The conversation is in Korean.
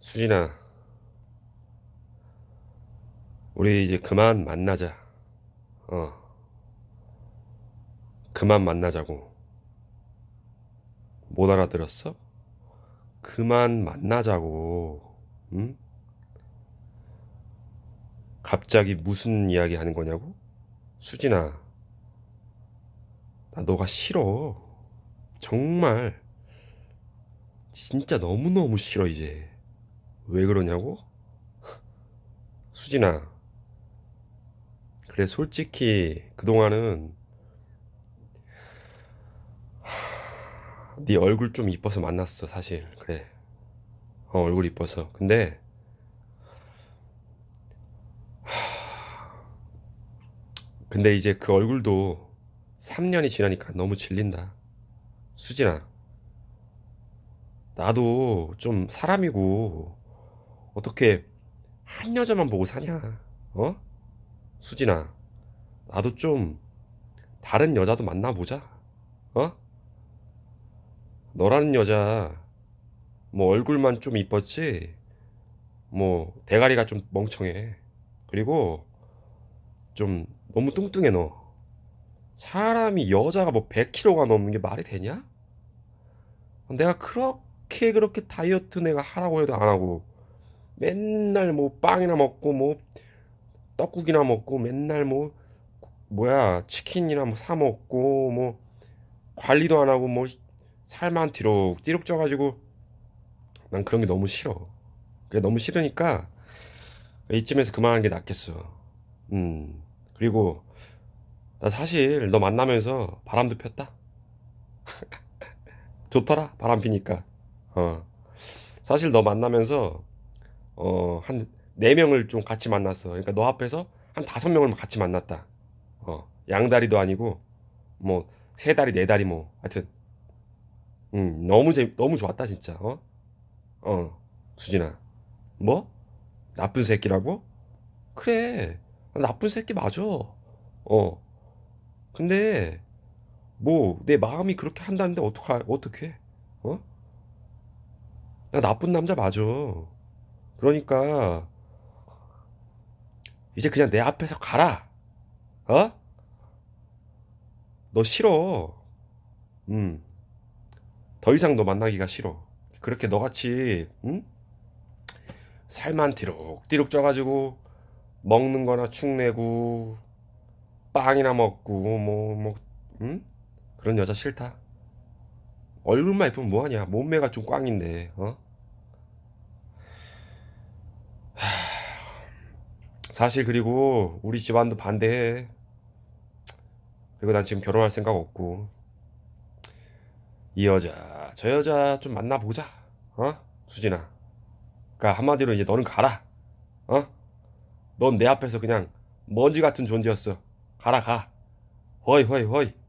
수진아, 우리 이제 그만 만나자. 어. 그만 만나자고. 못 알아들었어? 그만 만나자고. 응? 갑자기 무슨 이야기 하는 거냐고? 수진아, 나 너가 싫어. 정말. 진짜 너무너무 싫어, 이제. 왜 그러냐고? 수진아. 그래, 솔직히 그동안은 네 얼굴 좀 이뻐서 만났어, 사실. 그래. 어, 얼굴 이뻐서. 근데 근데 이제 그 얼굴도 3년이 지나니까 너무 질린다. 수진아. 나도 좀 사람이고 어떻게 한 여자만 보고 사냐? 어? 수진아, 나도 좀 다른 여자도 만나보자. 어? 너라는 여자, 뭐 얼굴만 좀 이뻤지? 뭐 대가리가 좀 멍청해. 그리고 좀 너무 뚱뚱해 너. 사람이 여자가 뭐 100kg가 넘는 게 말이 되냐? 내가 그렇게 그렇게 다이어트 내가 하라고 해도 안 하고 맨날 뭐 빵이나 먹고 뭐 떡국이나 먹고 맨날 뭐 뭐야 치킨이나 뭐사 먹고 뭐 관리도 안 하고 뭐 살만 뒤룩 띠룩 쪄가지고 난 그런 게 너무 싫어. 그게 너무 싫으니까 이쯤에서 그만한 게 낫겠어. 음 그리고 나 사실 너 만나면서 바람도 폈다. 좋더라 바람 피니까. 어 사실 너 만나면서 어, 한 네명을좀 같이 만났어. 그러니까 너 앞에서 한 다섯 명을 같이 만났다. 어, 양다리도 아니고, 뭐, 세 다리, 네 다리, 뭐, 하여튼. 음, 너무 재 너무 좋았다, 진짜, 어? 어, 수진아. 뭐? 나쁜 새끼라고? 그래. 나쁜 새끼 맞아. 어. 근데, 뭐, 내 마음이 그렇게 한다는데 어떡하, 어떡해? 어? 나 나쁜 남자 맞아. 그러니까 이제 그냥 내 앞에서 가라. 어? 너 싫어. 음. 더 이상 너 만나기가 싫어. 그렇게 너같이 응? 살만 뒤룩뒤룩 쪄가지고 먹는 거나 축내고 빵이나 먹고 뭐뭐 뭐, 응? 그런 여자 싫다. 얼굴만 예쁘면 뭐하냐. 몸매가 좀 꽝인데 어? 사실 그리고 우리 집안도 반대해. 그리고 난 지금 결혼할 생각 없고. 이 여자, 저 여자 좀 만나보자. 어? 수진아. 그니까 한마디로 이제 너는 가라. 어? 넌 내 앞에서 그냥 먼지 같은 존재였어. 가라, 가. 허이, 허이, 허이.